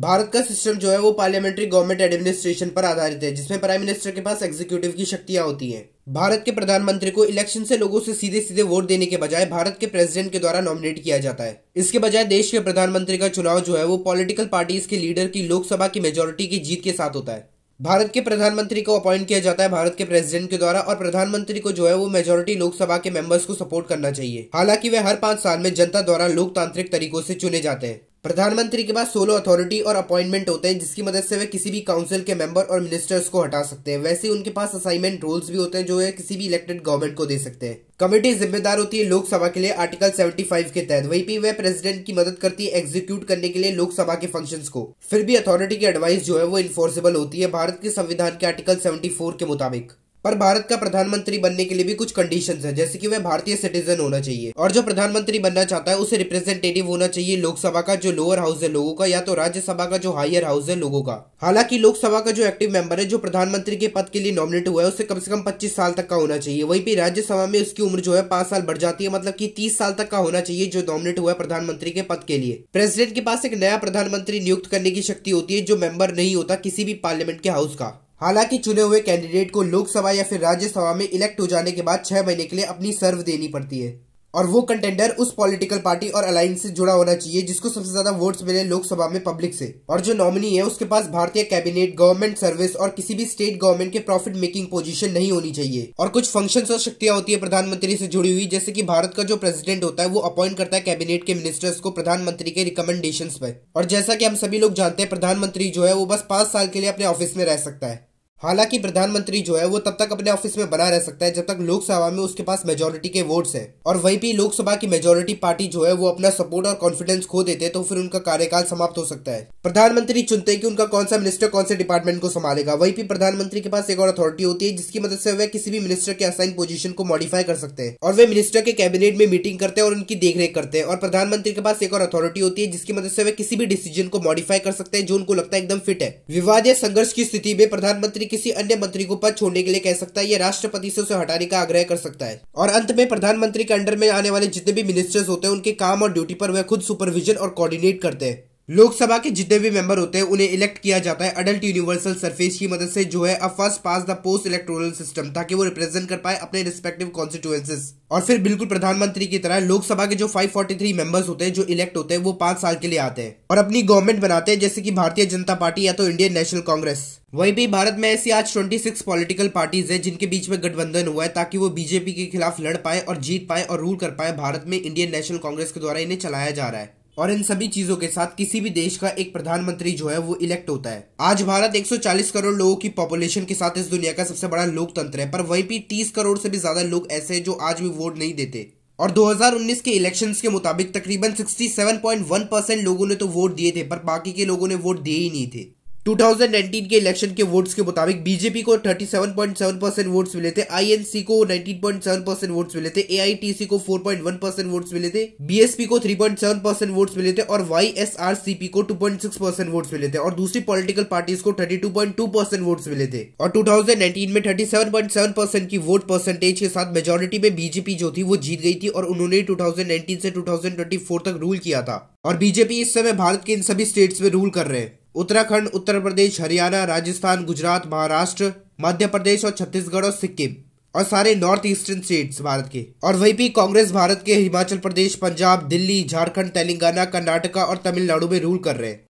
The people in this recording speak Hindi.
भारत का सिस्टम जो है वो पार्लियामेंट्री गवर्नमेंट एडमिनिस्ट्रेशन पर आधारित है जिसमें प्राइम मिनिस्टर के पास एग्जीक्यूटिव की शक्तियां होती हैं भारत के प्रधानमंत्री को इलेक्शन से लोगों से सीधे सीधे वोट देने के बजाय भारत के प्रेसिडेंट के द्वारा नॉमिनेट किया जाता है इसके बजाय देश के प्रधानमंत्री का चुनाव जो है वो पॉलिटिकल पार्टीज के लीडर की लोकसभा की मेजोरिटी की जीत के साथ होता है भारत के प्रधानमंत्री को अपॉइंट किया जाता है भारत के प्रेसिडेंट के द्वारा और प्रधानमंत्री को जो है वो मेजोरिटी लोकसभा के मेंबर्स को सपोर्ट करना चाहिए हालांकि वे हर पांच साल में जनता द्वारा लोकतांत्रिक तरीकों से चुने जाते हैं प्रधानमंत्री के पास सोलो अथॉरिटी और अपॉइंटमेंट होते हैं जिसकी मदद से वे किसी भी काउंसिल के मेंबर और मिनिस्टर्स को हटा सकते हैं वैसे उनके पास असाइनमेंट रोल्स भी होते हैं जो वे किसी भी इलेक्टेड गवर्नमेंट को दे सकते हैं कमेटी जिम्मेदार होती है लोकसभा के लिए आर्टिकल 75 के तहत वहीं पे वह प्रेसिडेंट की मदद करती है एग्जीक्यूट करने के लिए लोकसभा के फंक्शंस को फिर भी अथॉरिटी की एडवाइस जो है वो इन्फोर्सेबल होती है भारत के संविधान के आर्टिकल 74 के मुताबिक पर भारत का प्रधानमंत्री बनने के लिए भी कुछ कंडीशन है जैसे कि वह भारतीय सिटीजन होना चाहिए और जो प्रधानमंत्री बनना चाहता है उसे रिप्रेजेंटेटिव होना चाहिए लोकसभा का जो लोअर हाउस है लोगों का या तो राज्यसभा का जो हायर हाउस है लोगों का हालांकि लोकसभा का जो एक्टिव मेंबर है जो प्रधानमंत्री के पद के लिए नॉमिनेट हुआ है उसे कम से कम पच्चीस साल तक का होना चाहिए वहीं भी राज्यसभा में उसकी उम्र जो है पांच साल बढ़ जाती है मतलब की तीस साल तक का होना चाहिए जो नॉमिनेट हुआ है प्रधानमंत्री के पद के लिए प्रेसिडेंट के पास एक नया प्रधानमंत्री नियुक्त करने की शक्ति होती है जो मेंबर नहीं होता किसी भी पार्लियामेंट के हाउस का हालांकि चुने हुए कैंडिडेट को लोकसभा या फिर राज्यसभा में इलेक्ट हो जाने के बाद छह महीने के लिए अपनी सर्व देनी पड़ती है और वो कंटेंडर उस पॉलिटिकल पार्टी और अलायंस से जुड़ा होना चाहिए जिसको सबसे ज्यादा वोट्स मिले लोकसभा में पब्लिक से और जो नॉमिनी है उसके पास भारतीय कैबिनेट गवर्नमेंट सर्विस और किसी भी स्टेट गवर्नमेंट के प्रॉफिट मेकिंग पोजीशन नहीं होनी चाहिए और कुछ फंक्शंस और शक्तियां होती है प्रधानमंत्री से जुड़ी हुई जैसे की भारत का जो प्रेसिडेंट होता है वो अपॉइंट करता है कैबिनेट के मिनिस्टर्स को प्रधानमंत्री के रिकमेंडेशन पर और जैसा की हम सभी लोग जानते हैं प्रधानमंत्री जो है वो बस पांच साल के लिए अपने ऑफिस में रह सकता है हालांकि प्रधानमंत्री जो है वो तब तक अपने ऑफिस में बना रह सकता है जब तक लोकसभा में उसके पास मेजोरिटी के वोट्स हैं और वही भी लोकसभा की मेजोरिटी पार्टी जो है वो अपना सपोर्ट और कॉन्फिडेंस खो देते तो फिर उनका कार्यकाल समाप्त हो सकता है प्रधानमंत्री चुनते कि उनका कौन सा मिनिस्टर कौन से डिपार्टमेंट को संभालेगा वही भी प्रधानमंत्री के पास एक और अथॉरिटी होती है जिसकी मदद से वह किसी भी मिनिस्टर के असाइन पोजिशन को मॉडिफाई कर सकते हैं और वे मिनिस्टर के कैबिनेट में मीटिंग करते हैं और उनकी देखरेख करते हैं और प्रधानमंत्री के पास एक और अथॉरिटी होती है जिसकी मदद से वह किसी भी डिसीजन को मॉडिफाई कर सकते हैं जो उनको लगता है एकदम फिट है विवाद या संघर्ष की स्थिति में प्रधानमंत्री किसी अन्य मंत्री को पद छोड़ने के लिए कह सकता है या राष्ट्रपति से उसे हटाने का आग्रह कर सकता है और अंत में प्रधानमंत्री के अंडर में आने वाले जितने भी मिनिस्टर्स होते हैं उनके काम और ड्यूटी पर वह खुद सुपरविजन और कोऑर्डिनेट करते हैं लोकसभा के जितने भी मेंबर होते हैं उन्हें इलेक्ट किया जाता है अडल्ट यूनिवर्सल सरफेस की मदद से जो है a first past the post electoral system ताकि वो रिप्रेजेंट कर पाए अपने रिस्पेक्टिव कॉन्स्टिट्यूएंसेस और फिर बिल्कुल प्रधानमंत्री की तरह लोकसभा के जो 543 मेंबर्स होते हैं जो इलेक्ट होते हैं वो पांच साल के लिए आते हैं और अपनी गवर्नमेंट बनाते हैं जैसे कि भारतीय जनता पार्टी या तो इंडियन नेशनल कांग्रेस वही भी भारत में ऐसी आज 26 पॉलिटिकल पार्टीज है जिनके बीच में गठबंधन हुआ है ताकि वो बीजेपी के खिलाफ लड़ पाए और जीत पाए और रूल कर पाए भारत में इंडियन नेशनल कांग्रेस के द्वारा इन्हें चलाया जा रहा है और इन सभी चीजों के साथ किसी भी देश का एक प्रधानमंत्री जो है वो इलेक्ट होता है आज भारत 140 करोड़ लोगों की पॉपुलेशन के साथ इस दुनिया का सबसे बड़ा लोकतंत्र है पर वही भी 30 करोड़ से भी ज्यादा लोग ऐसे हैं जो आज भी वोट नहीं देते और 2019 के इलेक्शंस के मुताबिक तकरीबन 67.1 परसेंट लोगों ने तो वोट दिए थे पर बाकी के लोगों ने वोट दिए ही नहीं थे 2019 के इलेक्शन के वोट्स के मुताबिक बीजेपी को 37.7 परसेंट वोट्स मिले थे आईएनसी को 19.7 परसेंट वोट्स मिले थे एआईटीसी को 4.1 परसेंट वोट्स मिले थे बीएसपी को 3.7 परसेंट वोट्स मिले थे और वाईएसआरसीपी को 2.6 परसेंट वोट्स मिले थे और दूसरी पॉलिटिकल पार्टीज को 32.2 परसेंट वोट्स मिले थे और टू में थर्टी परसेंट की वोट परसेंटेज के साथ मेजोरिटी में बीजेपी जो थी वो जीत गई थी और उन्होंने टू से टू तक रूल किया था और बीजेपी इस समय भारत के इन सभी स्टेट्स में रूल कर रहे हैं उत्तराखंड उत्तर प्रदेश हरियाणा राजस्थान गुजरात महाराष्ट्र मध्य प्रदेश और छत्तीसगढ़ और सिक्किम और सारे नॉर्थ ईस्टर्न स्टेट्स भारत के और वही भी कांग्रेस भारत के हिमाचल प्रदेश पंजाब दिल्ली झारखंड तेलंगाना कर्नाटका और तमिलनाडु में रूल कर रहे हैं